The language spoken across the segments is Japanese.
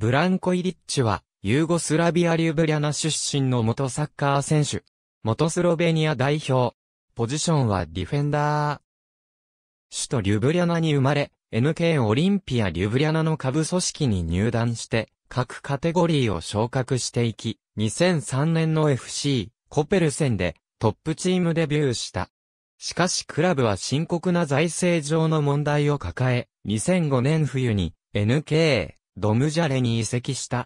ブランコイリッチは、ユーゴスラビア・リュブリャナ出身の元サッカー選手。元スロベニア代表。ポジションはディフェンダー。首都リュブリャナに生まれ、NK オリンピア・リュブリャナの下部組織に入団して、各カテゴリーを昇格していき、2003年の FC、コペルセンで、トップチームデビューした。しかしクラブは深刻な財政上の問題を抱え、2005年冬に、NK、ドムジャレに移籍した。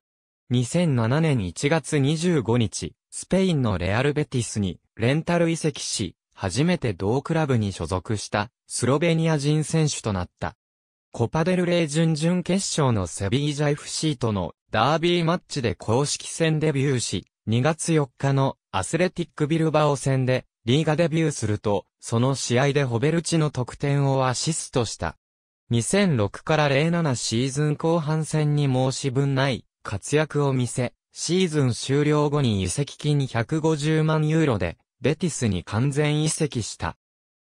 2007年1月25日、スペインのレアルベティスにレンタル移籍し、初めて同クラブに所属したスロベニア人選手となった。コパデルレイ準々決勝のセビージャ FC とのダービーマッチで公式戦デビューし、2月4日のアスレティックビルバオ戦でリーガデビューすると、その試合でホベルチの得点をアシストした。2006から07シーズン後半戦に申し分ない活躍を見せ、シーズン終了後に移籍金150万ユーロで、ベティスに完全移籍した。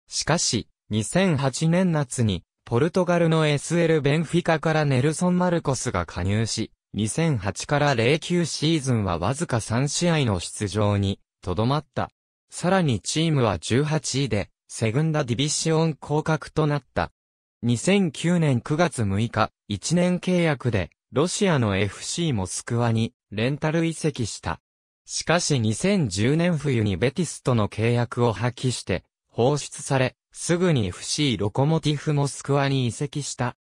しかし、2008年夏に、ポルトガルの SL ベンフィカからネルソン・マルコスが加入し、2008から09シーズンはわずか3試合の出場に、とどまった。さらにチームは18位で、セグンダディビシオン降格となった。2009年9月6日、1年契約で、ロシアの FC モスクワに、レンタル移籍した。しかし2010年冬にベティスとの契約を破棄して、放出され、すぐに FC ロコモティフモスクワに移籍した。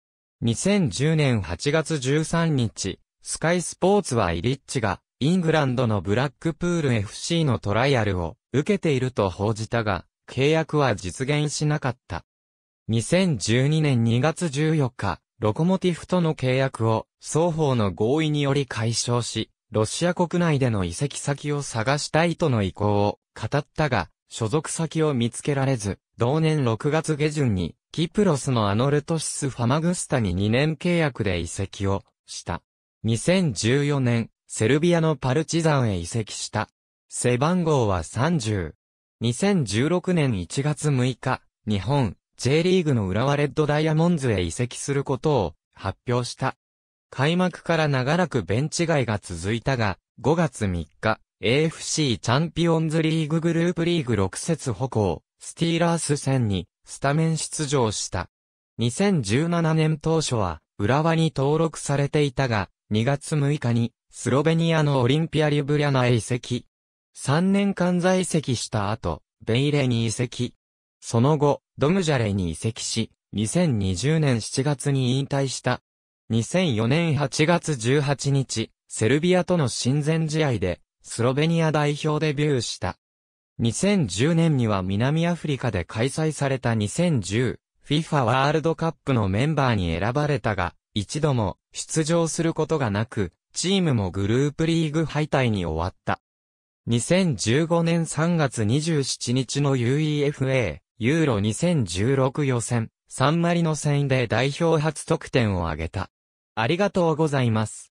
2010年8月13日、スカイスポーツはイリッチが、イングランドのブラックプール FC のトライアルを受けていると報じたが、契約は実現しなかった。2012年2月14日、ロコモティフとの契約を双方の合意により解消し、ロシア国内での移籍先を探したいとの意向を語ったが、所属先を見つけられず、同年6月下旬に、キプロスのアノルトシス・ファマグスタに2年契約で移籍をした。2014年、セルビアのパルチザンへ移籍した。背番号は30。2016年1月6日、日本、J リーグの浦和レッドダイヤモンズへ移籍することを発表した。開幕から長らくベンチ外が続いたが、5月3日、AFC チャンピオンズリーググループリーグ6節歩行、スティーラース戦にスタメン出場した。2017年当初は、浦和に登録されていたが、2月6日に、スロベニアのオリンピアリブリャナへ移籍。3年間在籍した後、ベイレに移籍。その後、ドムジャレに移籍し、2020年7月に引退した。2004年8月18日、セルビアとの親善試合で、スロベニア代表デビューした。2010年には南アフリカで開催された 2010FIFA ワールドカップのメンバーに選ばれたが、一度も出場することがなく、チームもグループリーグ敗退に終わった。2015年3月27日の UEFA ユーロ2016予選、サンマリノ戦で代表初得点を挙げた。ありがとうございます。